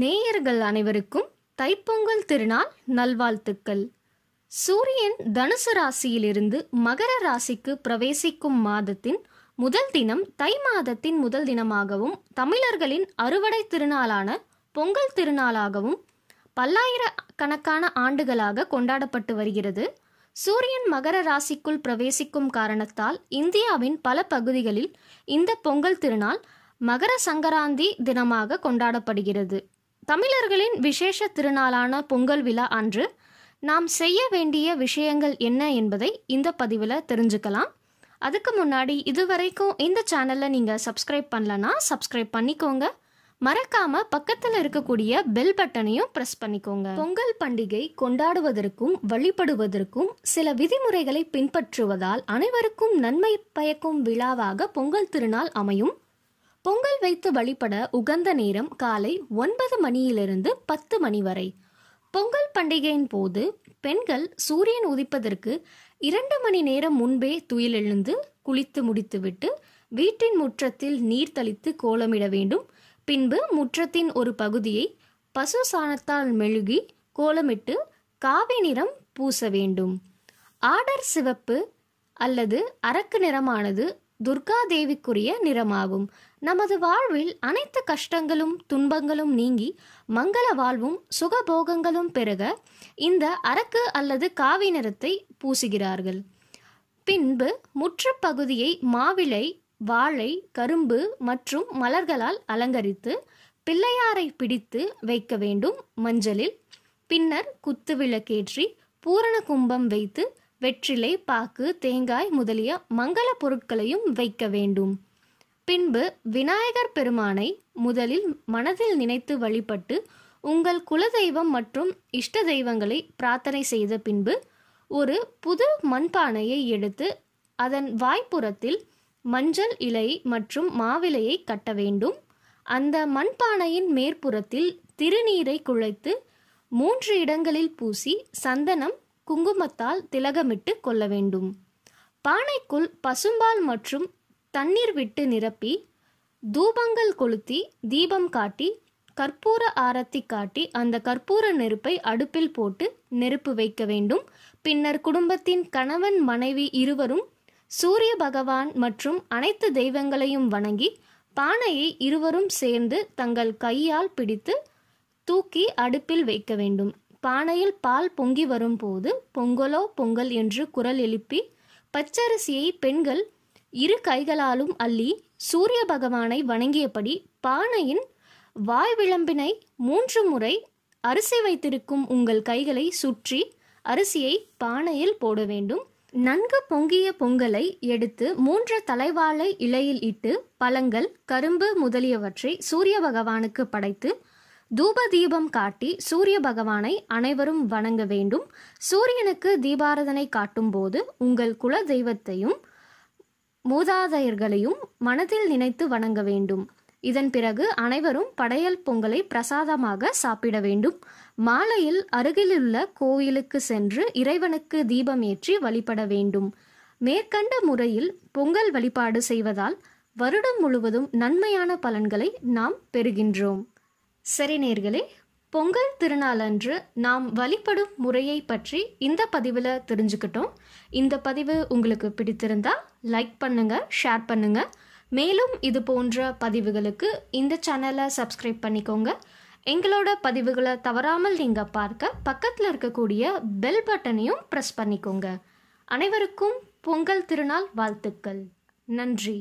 நேயர்கள் அனைவருக்கும் தைப்பொங்கல் திருநாள் நல்வாழ்த்துக்கள் சூரியன் தனுசு ராசியிலிருந்து மகர ராசிக்கு பிரவேசிக்கும் மாதத்தின் முதல் தினம் தை மாதத்தின் முதல் தினமாகவும் தமிழர்களின் அறுவடை திருநாளான பொங்கல் திருநாளாகவும் பல்லாயிர கணக்கான ஆண்டுகளாக கொண்டாடப்பட்டு வருகிறது சூரியன் மகர ராசிக்குள் பிரவேசிக்கும் காரணத்தால் இந்தியாவின் பல பகுதிகளில் இந்த பொங்கல் திருநாள் மகர சங்கராந்தி தினமாக கொண்டாடப்படுகிறது தமிழர்களின் விசேஷ திருநாளான பொங்கல் விழா அன்று நாம் செய்ய வேண்டிய விஷயங்கள் என்ன என்பதை இந்த பதிவில் தெரிஞ்சுக்கலாம் அதுக்கு முன்னாடி இது வரைக்கும் இந்த சேனலை நீங்கள் சப்ஸ்கிரைப் பண்ணலன்னா சப்ஸ்கிரைப் பண்ணிக்கோங்க மறக்காமல் பக்கத்தில் இருக்கக்கூடிய பெல் பட்டனையும் ப்ரெஸ் பண்ணிக்கோங்க பொங்கல் பண்டிகை கொண்டாடுவதற்கும் வழிபடுவதற்கும் சில விதிமுறைகளை பின்பற்றுவதால் அனைவருக்கும் நன்மை பயக்கும் விழாவாக பொங்கல் திருநாள் அமையும் வைத்து வழிபட உகந்த நேரம் காலை ஒன்பது மணியிலிருந்து பத்து மணி வரை பொங்கல் பண்டிகையின் போது பெண்கள் சூரியன் உதிப்பதற்கு இரண்டு மணி நேரம் முன்பே துயில் எழுந்து குளித்து முடித்துவிட்டு வீட்டின் முற்றத்தில் நீர் தளித்து கோலமிட வேண்டும் பின்பு முற்றத்தின் ஒரு பகுதியை பசு சாணத்தால் மெழுகி கோலமிட்டு காவி நிறம் பூச வேண்டும் ஆடர் சிவப்பு அல்லது அரக்கு நிறமானது துர்கா தேவிக்குரிய நிறமாகும் நமது வாழ்வில் அனைத்து கஷ்டங்களும் துன்பங்களும் நீங்கி மங்கள வாழ்வும் சுகபோகங்களும் பெருக இந்த அரக்கு அல்லது காவி நிறத்தை பூசுகிறார்கள் பின்பு முற்றுப்பகுதியை மாவிளை வாழை கரும்பு மற்றும் மலர்களால் அலங்கரித்து பிள்ளையாரை பிடித்து வைக்க வேண்டும் மஞ்சளில் பின்னர் குத்து விளக்கேற்றி பூரண கும்பம் வைத்து வெற்றிலை பாக்கு தேங்காய் முதலிய மங்கள பொருட்களையும் வைக்க வேண்டும் பின்பு விநாயகர் பெருமானை முதலில் மனதில் நினைத்து வழிபட்டு உங்கள் குலதெய்வம் மற்றும் இஷ்ட தெய்வங்களை பிரார்த்தனை செய்த பின்பு ஒரு புது மண்பானையை எடுத்து அதன் வாய்ப்புறத்தில் மஞ்சள் இலை மற்றும் மாவிலையை கட்ட வேண்டும் அந்த மண்பானையின் மேற்புறத்தில் திருநீரை குழைத்து மூன்று இடங்களில் பூசி சந்தனம் குங்குமத்தால் திலகமிட்டு கொள்ள வேண்டும் பானைக்குள் பசும்பால் மற்றும் தண்ணீர் விட்டு நிரப்பி தூபங்கள் கொளுத்தி தீபம் காட்டி கற்பூர ஆரத்தி காட்டி அந்த கற்பூர நெருப்பை அடுப்பில் போட்டு நெருப்பு வைக்க வேண்டும் பின்னர் குடும்பத்தின் கணவன் மனைவி இருவரும் சூரிய பகவான் மற்றும் அனைத்து தெய்வங்களையும் வணங்கி பானையை இருவரும் சேர்ந்து தங்கள் கையால் பிடித்து தூக்கி அடுப்பில் வைக்க வேண்டும் பானையில் பால் பொங்கி வரும்போது பொங்கலோ பொங்கல் என்று குரல் எழுப்பி பச்சரிசியை பெண்கள் இரு கைகளாலும் அள்ளி சூரிய பகவானை வணங்கியபடி பானையின் வாய் விளம்பினை மூன்று முறை அரிசி வைத்திருக்கும் உங்கள் கைகளை சுற்றி அரிசியை பானையில் போட வேண்டும் நன்கு பொங்கிய பொங்கலை எடுத்து மூன்று தலைவாழை இலையில் இட்டு பழங்கள் கரும்பு முதலியவற்றை சூரிய பகவானுக்கு படைத்து தூப தீபம் காட்டி சூரிய பகவானை அனைவரும் வணங்க வேண்டும் சூரியனுக்கு தீபாரதனை காட்டும்போது உங்கள் குல தெய்வத்தையும் மூதாதையர்களையும் மனதில் நினைத்து வணங்க வேண்டும் இதன் பிறகு அனைவரும் படையல் பொங்கலை பிரசாதமாக சாப்பிட வேண்டும் மாலையில் அருகிலுள்ள கோயிலுக்கு சென்று இறைவனுக்கு தீபம் ஏற்றி வழிபட வேண்டும் மேற்கண்ட முறையில் பொங்கல் வழிபாடு செய்வதால் வருடம் முழுவதும் நன்மையான பலன்களை நாம் பெறுகின்றோம் சரி நேர்களே பொங்கல் திருநாள் அன்று நாம் வழிபடும் முறையை பற்றி இந்த பதிவில் தெரிஞ்சுக்கிட்டோம் இந்த பதிவு உங்களுக்கு பிடித்திருந்தால் லைக் பண்ணுங்கள் ஷேர் பண்ணுங்கள் மேலும் இது போன்ற பதிவுகளுக்கு இந்த சேனலை சப்ஸ்கிரைப் பண்ணிக்கோங்க எங்களோட பதிவுகளை தவறாமல் நீங்கள் பார்க்க பக்கத்தில் இருக்கக்கூடிய பெல் பட்டனையும் ப்ரெஸ் பண்ணிக்கோங்க அனைவருக்கும் பொங்கல் திருநாள் வாழ்த்துக்கள் நன்றி